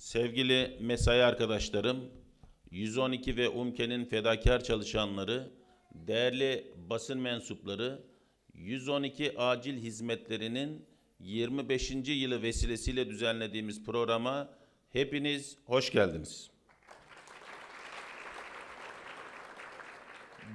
Sevgili mesai arkadaşlarım, 112 ve UMKE'nin fedakar çalışanları, değerli basın mensupları, 112 acil hizmetlerinin 25. yılı vesilesiyle düzenlediğimiz programa hepiniz hoş geldiniz.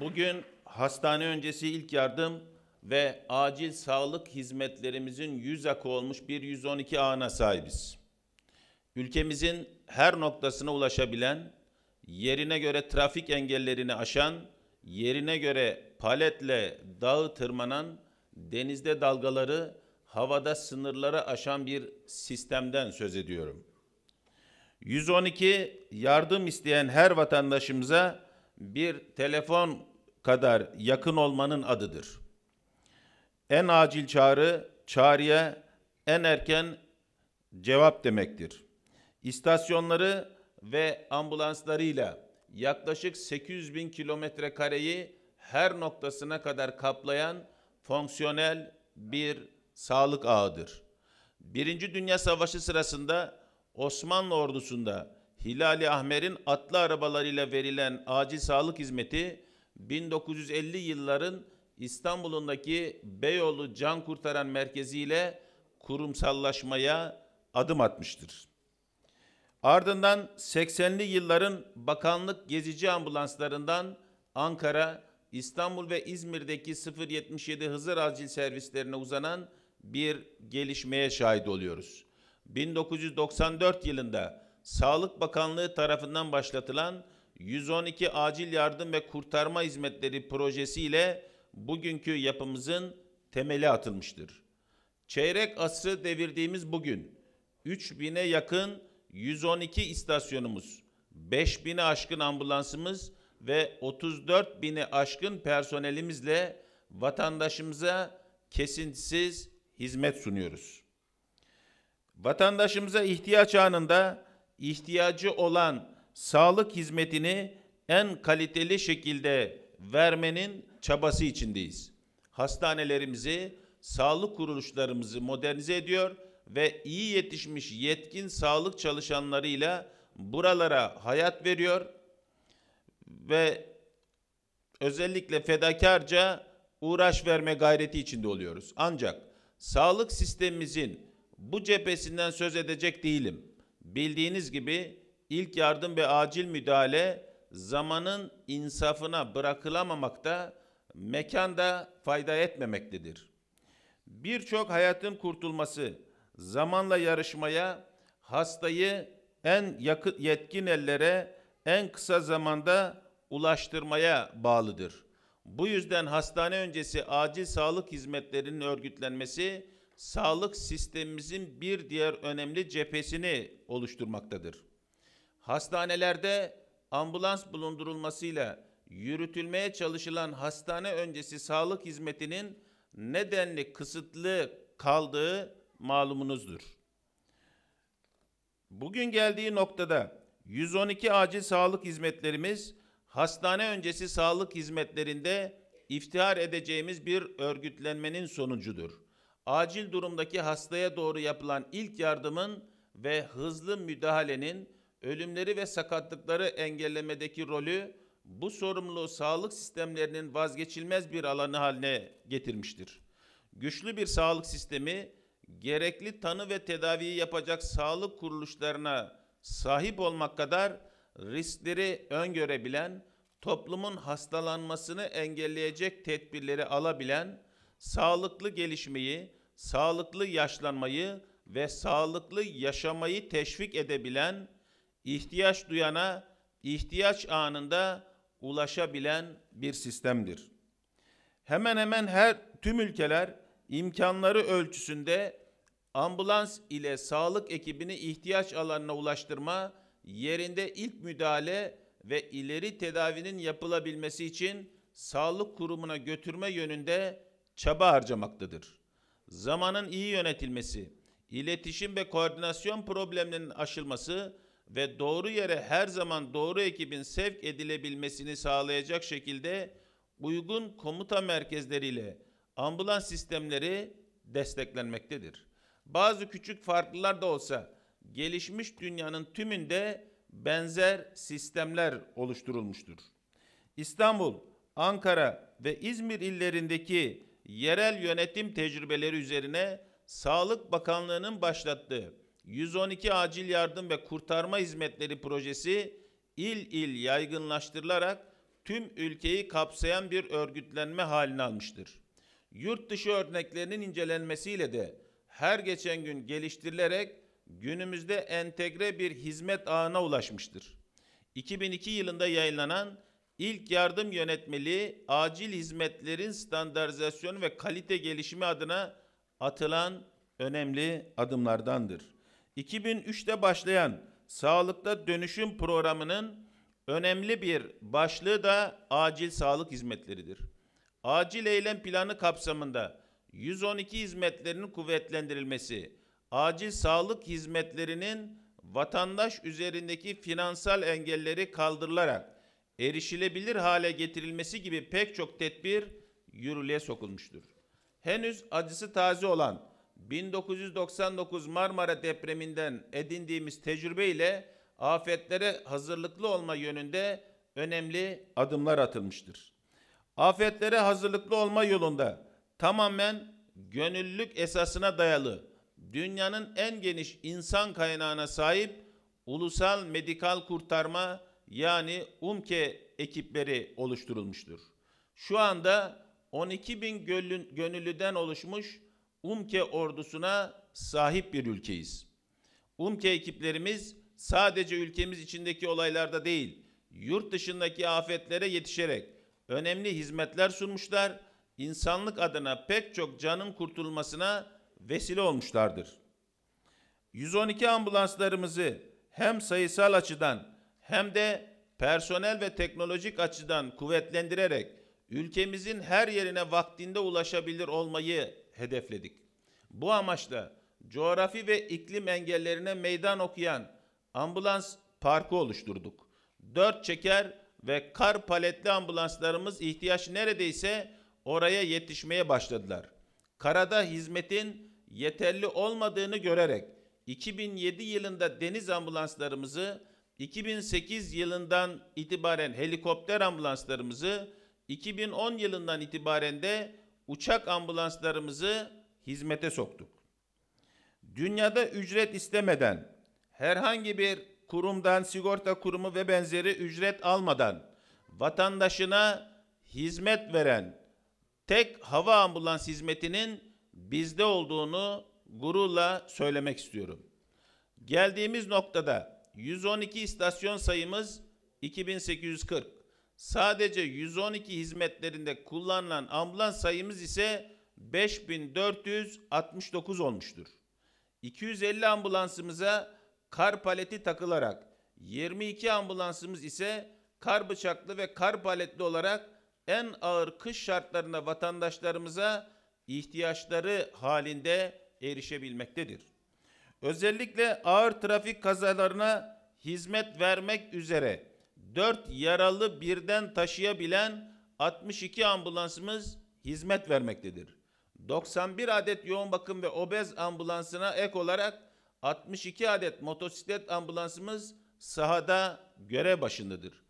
Bugün hastane öncesi ilk yardım ve acil sağlık hizmetlerimizin yüz akı olmuş bir 112 ana sahibiz ülkemizin her noktasına ulaşabilen, yerine göre trafik engellerini aşan, yerine göre paletle dağı tırmanan, denizde dalgaları, havada sınırları aşan bir sistemden söz ediyorum. 112 yardım isteyen her vatandaşımıza bir telefon kadar yakın olmanın adıdır. En acil çağrı, çağrıya en erken cevap demektir istasyonları ve ambulanslarıyla yaklaşık 800 bin kilometre kareyi her noktasına kadar kaplayan fonksiyonel bir sağlık ağıdır. Birinci Dünya Savaşı sırasında Osmanlı ordusunda Hilali Ahmer'in atlı arabalarıyla verilen acil sağlık hizmeti 1950 yılların İstanbul'undaki Beyoğlu Can Kurtaran Merkezi ile kurumsallaşmaya adım atmıştır. Ardından 80'li yılların bakanlık gezici ambulanslarından Ankara, İstanbul ve İzmir'deki 077 Hızır Acil Servislerine uzanan bir gelişmeye şahit oluyoruz. 1994 yılında Sağlık Bakanlığı tarafından başlatılan 112 Acil Yardım ve Kurtarma Hizmetleri projesiyle bugünkü yapımızın temeli atılmıştır. Çeyrek asrı devirdiğimiz bugün 3000'e yakın 112 istasyonumuz, 5000'i aşkın ambulansımız ve 34 bini aşkın personelimizle vatandaşımıza kesintisiz hizmet sunuyoruz. Vatandaşımıza ihtiyaç anında ihtiyacı olan sağlık hizmetini en kaliteli şekilde vermenin çabası içindeyiz. Hastanelerimizi, sağlık kuruluşlarımızı modernize ediyor ve iyi yetişmiş yetkin sağlık çalışanlarıyla buralara hayat veriyor ve özellikle fedakarca uğraş verme gayreti içinde oluyoruz. Ancak sağlık sistemimizin bu cephesinden söz edecek değilim. Bildiğiniz gibi ilk yardım ve acil müdahale zamanın insafına bırakılamamakta, mekanda fayda etmemektedir. Birçok hayatın kurtulması, zamanla yarışmaya, hastayı en yakın yetkin ellere en kısa zamanda ulaştırmaya bağlıdır. Bu yüzden hastane öncesi acil sağlık hizmetlerinin örgütlenmesi sağlık sistemimizin bir diğer önemli cephesini oluşturmaktadır. Hastanelerde ambulans bulundurulmasıyla yürütülmeye çalışılan hastane öncesi sağlık hizmetinin nedenli kısıtlı kaldığı malumunuzdur. Bugün geldiği noktada 112 acil sağlık hizmetlerimiz hastane öncesi sağlık hizmetlerinde iftihar edeceğimiz bir örgütlenmenin sonucudur. Acil durumdaki hastaya doğru yapılan ilk yardımın ve hızlı müdahalenin ölümleri ve sakatlıkları engellemedeki rolü bu sorumluluğu sağlık sistemlerinin vazgeçilmez bir alanı haline getirmiştir. Güçlü bir sağlık sistemi gerekli tanı ve tedaviyi yapacak sağlık kuruluşlarına sahip olmak kadar riskleri öngörebilen, toplumun hastalanmasını engelleyecek tedbirleri alabilen, sağlıklı gelişmeyi, sağlıklı yaşlanmayı ve sağlıklı yaşamayı teşvik edebilen, ihtiyaç duyana ihtiyaç anında ulaşabilen bir sistemdir. Hemen hemen her tüm ülkeler imkanları ölçüsünde ambulans ile sağlık ekibini ihtiyaç alanına ulaştırma, yerinde ilk müdahale ve ileri tedavinin yapılabilmesi için sağlık kurumuna götürme yönünde çaba harcamaktadır. Zamanın iyi yönetilmesi, iletişim ve koordinasyon problemlerinin aşılması ve doğru yere her zaman doğru ekibin sevk edilebilmesini sağlayacak şekilde uygun komuta merkezleriyle ambulans sistemleri desteklenmektedir. Bazı küçük farklılar da olsa gelişmiş dünyanın tümünde benzer sistemler oluşturulmuştur. İstanbul, Ankara ve İzmir illerindeki yerel yönetim tecrübeleri üzerine Sağlık Bakanlığı'nın başlattığı 112 acil yardım ve kurtarma hizmetleri projesi il il yaygınlaştırılarak tüm ülkeyi kapsayan bir örgütlenme halini almıştır yurt dışı örneklerinin incelenmesiyle de her geçen gün geliştirilerek günümüzde entegre bir hizmet ağına ulaşmıştır. 2002 yılında yayınlanan İlk Yardım Yönetmeliği acil hizmetlerin standartizasyonu ve kalite gelişimi adına atılan önemli adımlardandır. 2003'te başlayan Sağlıkta Dönüşüm programının önemli bir başlığı da acil sağlık hizmetleridir acil eylem planı kapsamında 112 hizmetlerinin kuvvetlendirilmesi, acil sağlık hizmetlerinin vatandaş üzerindeki finansal engelleri kaldırılarak erişilebilir hale getirilmesi gibi pek çok tedbir yürürlüğe sokulmuştur. Henüz acısı taze olan 1999 Marmara depreminden edindiğimiz tecrübe ile afetlere hazırlıklı olma yönünde önemli adımlar atılmıştır afetlere hazırlıklı olma yolunda tamamen gönüllülük esasına dayalı dünyanın en geniş insan kaynağına sahip ulusal medikal kurtarma yani UMKE ekipleri oluşturulmuştur. Şu anda 12 bin gönüllüden oluşmuş UMKE ordusuna sahip bir ülkeyiz. UMKE ekiplerimiz sadece ülkemiz içindeki olaylarda değil, yurt dışındaki afetlere yetişerek önemli hizmetler sunmuşlar, insanlık adına pek çok canın kurtulmasına vesile olmuşlardır. 112 ambulanslarımızı hem sayısal açıdan hem de personel ve teknolojik açıdan kuvvetlendirerek ülkemizin her yerine vaktinde ulaşabilir olmayı hedefledik. Bu amaçla coğrafi ve iklim engellerine meydan okuyan ambulans parkı oluşturduk. Dört çeker ve kar paletli ambulanslarımız ihtiyaç neredeyse oraya yetişmeye başladılar. Karada hizmetin yeterli olmadığını görerek 2007 yılında deniz ambulanslarımızı, 2008 yılından itibaren helikopter ambulanslarımızı, 2010 yılından itibaren de uçak ambulanslarımızı hizmete soktuk. Dünyada ücret istemeden herhangi bir kurumdan, sigorta kurumu ve benzeri ücret almadan vatandaşına hizmet veren tek hava ambulans hizmetinin bizde olduğunu gururla söylemek istiyorum. Geldiğimiz noktada 112 istasyon sayımız 2840. Sadece 112 hizmetlerinde kullanılan ambulans sayımız ise 5469 olmuştur. 250 ambulansımıza kar paleti takılarak 22 ambulansımız ise kar bıçaklı ve kar paletli olarak en ağır kış şartlarına vatandaşlarımıza ihtiyaçları halinde erişebilmektedir. Özellikle ağır trafik kazalarına hizmet vermek üzere 4 yaralı birden taşıyabilen 62 ambulansımız hizmet vermektedir. 91 adet yoğun bakım ve obez ambulansına ek olarak 62 adet motosiklet ambulansımız sahada görev başındadır.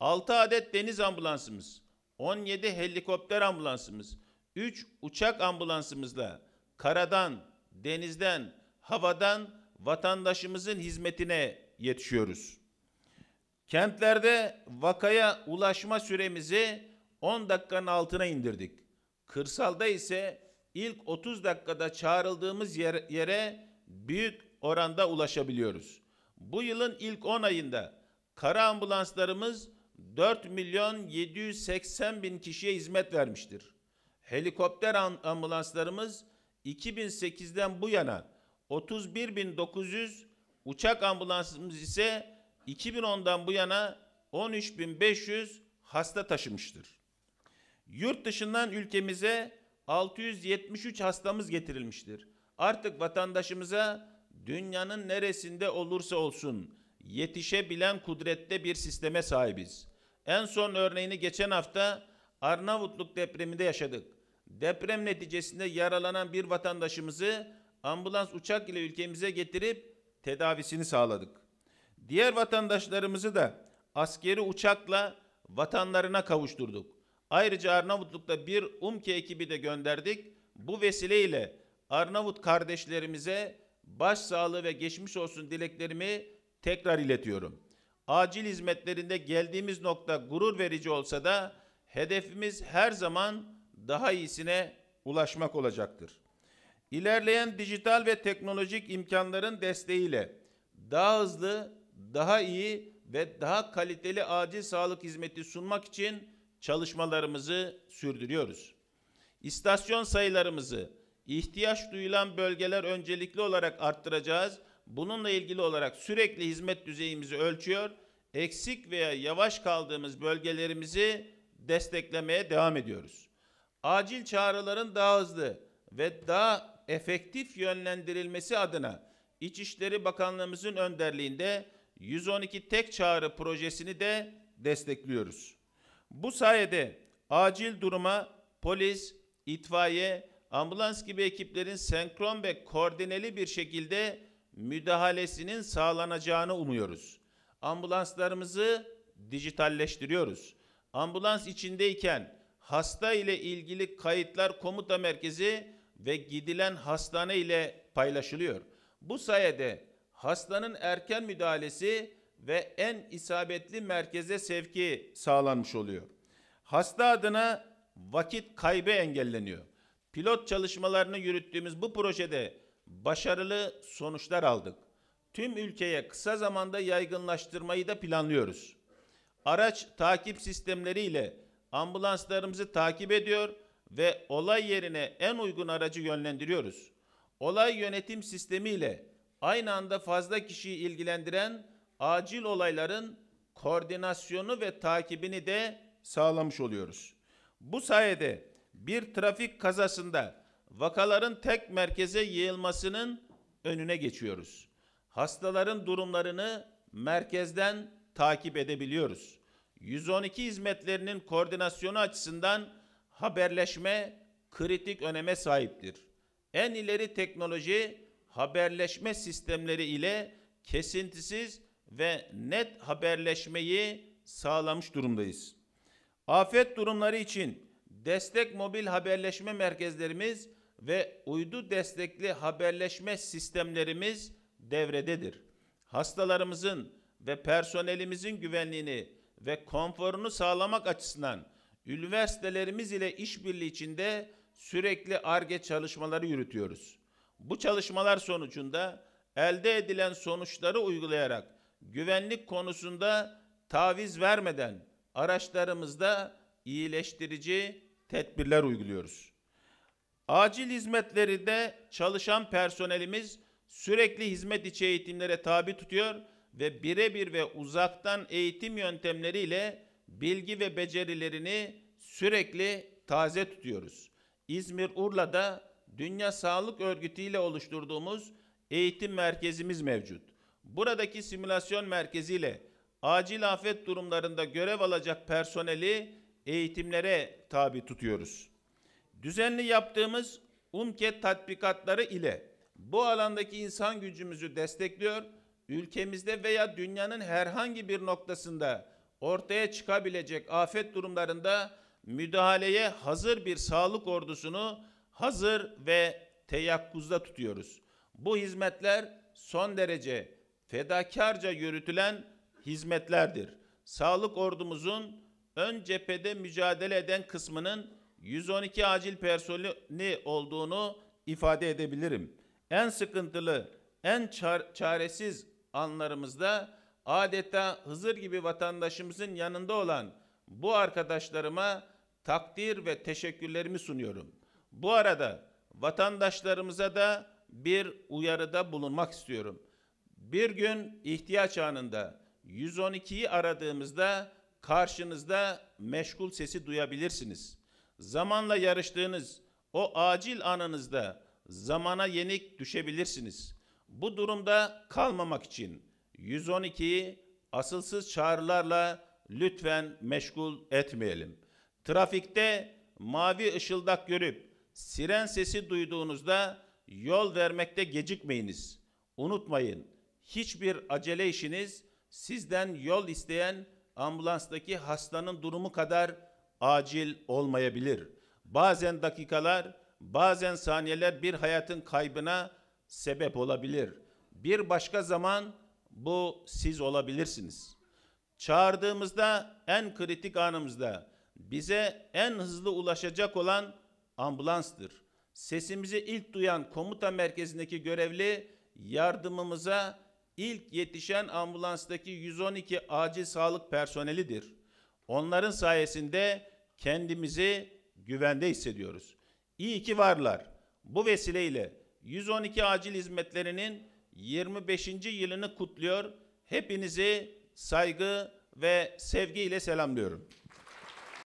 6 adet deniz ambulansımız, 17 helikopter ambulansımız, 3 uçak ambulansımızla karadan, denizden, havadan vatandaşımızın hizmetine yetişiyoruz. Kentlerde vakaya ulaşma süremizi 10 dakikanın altına indirdik. Kırsalda ise ilk 30 dakikada çağrıldığımız yere, yere büyük oranda ulaşabiliyoruz. Bu yılın ilk 10 ayında kara ambulanslarımız 4 milyon 780 bin kişiye hizmet vermiştir. Helikopter ambulanslarımız 2008'den bu yana 31.900, uçak ambulansımız ise 2010'dan bu yana 13.500 hasta taşımıştır. Yurt dışından ülkemize 673 hastamız getirilmiştir. Artık vatandaşımıza dünyanın neresinde olursa olsun yetişebilen kudrette bir sisteme sahibiz. En son örneğini geçen hafta Arnavutluk depreminde yaşadık. Deprem neticesinde yaralanan bir vatandaşımızı ambulans uçak ile ülkemize getirip tedavisini sağladık. Diğer vatandaşlarımızı da askeri uçakla vatanlarına kavuşturduk. Ayrıca Arnavutluk'ta bir UMKE ekibi de gönderdik. Bu vesileyle Arnavut kardeşlerimize Baş sağlığı ve geçmiş olsun dileklerimi tekrar iletiyorum. Acil hizmetlerinde geldiğimiz nokta gurur verici olsa da hedefimiz her zaman daha iyisine ulaşmak olacaktır. İlerleyen dijital ve teknolojik imkanların desteğiyle daha hızlı, daha iyi ve daha kaliteli acil sağlık hizmeti sunmak için çalışmalarımızı sürdürüyoruz. İstasyon sayılarımızı İhtiyaç duyulan bölgeler öncelikli olarak arttıracağız. Bununla ilgili olarak sürekli hizmet düzeyimizi ölçüyor. Eksik veya yavaş kaldığımız bölgelerimizi desteklemeye devam ediyoruz. Acil çağrıların daha hızlı ve daha efektif yönlendirilmesi adına İçişleri Bakanlığımızın önderliğinde 112 tek çağrı projesini de destekliyoruz. Bu sayede acil duruma polis, itfaiye, ambulans gibi ekiplerin senkron ve koordineli bir şekilde müdahalesinin sağlanacağını umuyoruz. Ambulanslarımızı dijitalleştiriyoruz. Ambulans içindeyken hasta ile ilgili kayıtlar komuta merkezi ve gidilen hastane ile paylaşılıyor. Bu sayede hastanın erken müdahalesi ve en isabetli merkeze sevki sağlanmış oluyor. Hasta adına vakit kaybı engelleniyor. Pilot çalışmalarını yürüttüğümüz bu projede başarılı sonuçlar aldık. Tüm ülkeye kısa zamanda yaygınlaştırmayı da planlıyoruz. Araç takip sistemleriyle ambulanslarımızı takip ediyor ve olay yerine en uygun aracı yönlendiriyoruz. Olay yönetim sistemiyle aynı anda fazla kişiyi ilgilendiren acil olayların koordinasyonu ve takibini de sağlamış oluyoruz. Bu sayede bir trafik kazasında vakaların tek merkeze yayılmasının önüne geçiyoruz. Hastaların durumlarını merkezden takip edebiliyoruz. 112 hizmetlerinin koordinasyonu açısından haberleşme kritik öneme sahiptir. En ileri teknoloji haberleşme sistemleri ile kesintisiz ve net haberleşmeyi sağlamış durumdayız. Afet durumları için destek mobil haberleşme merkezlerimiz ve uydu destekli haberleşme sistemlerimiz devrededir. Hastalarımızın ve personelimizin güvenliğini ve konforunu sağlamak açısından üniversitelerimiz ile işbirliği içinde sürekli ARGE çalışmaları yürütüyoruz. Bu çalışmalar sonucunda elde edilen sonuçları uygulayarak güvenlik konusunda taviz vermeden araçlarımızda iyileştirici tedbirler uyguluyoruz. Acil hizmetleri de çalışan personelimiz sürekli hizmet içi eğitimlere tabi tutuyor ve birebir ve uzaktan eğitim yöntemleriyle bilgi ve becerilerini sürekli taze tutuyoruz. İzmir Urla'da Dünya Sağlık Örgütü ile oluşturduğumuz eğitim merkezimiz mevcut. Buradaki simülasyon merkeziyle acil afet durumlarında görev alacak personeli eğitimlere tabi tutuyoruz. Düzenli yaptığımız UMKET tatbikatları ile bu alandaki insan gücümüzü destekliyor, ülkemizde veya dünyanın herhangi bir noktasında ortaya çıkabilecek afet durumlarında müdahaleye hazır bir sağlık ordusunu hazır ve teyakkuzda tutuyoruz. Bu hizmetler son derece fedakarca yürütülen hizmetlerdir. Sağlık ordumuzun ön cephede mücadele eden kısmının 112 acil personeli olduğunu ifade edebilirim. En sıkıntılı, en çar- çaresiz anlarımızda adeta Hızır gibi vatandaşımızın yanında olan bu arkadaşlarıma takdir ve teşekkürlerimi sunuyorum. Bu arada vatandaşlarımıza da bir uyarıda bulunmak istiyorum. Bir gün ihtiyaç anında 112'yi aradığımızda karşınızda meşgul sesi duyabilirsiniz. Zamanla yarıştığınız o acil anınızda zamana yenik düşebilirsiniz. Bu durumda kalmamak için 112'yi asılsız çağrılarla lütfen meşgul etmeyelim. Trafikte mavi ışıldak görüp siren sesi duyduğunuzda yol vermekte gecikmeyiniz. Unutmayın hiçbir acele işiniz sizden yol isteyen ambulanstaki hastanın durumu kadar acil olmayabilir. Bazen dakikalar, bazen saniyeler bir hayatın kaybına sebep olabilir. Bir başka zaman bu siz olabilirsiniz. Çağırdığımızda en kritik anımızda bize en hızlı ulaşacak olan ambulanstır. Sesimizi ilk duyan komuta merkezindeki görevli yardımımıza ilk yetişen ambulanstaki 112 acil sağlık personelidir. Onların sayesinde kendimizi güvende hissediyoruz. İyi ki varlar. Bu vesileyle 112 acil hizmetlerinin 25. yılını kutluyor. Hepinizi saygı ve sevgiyle selamlıyorum.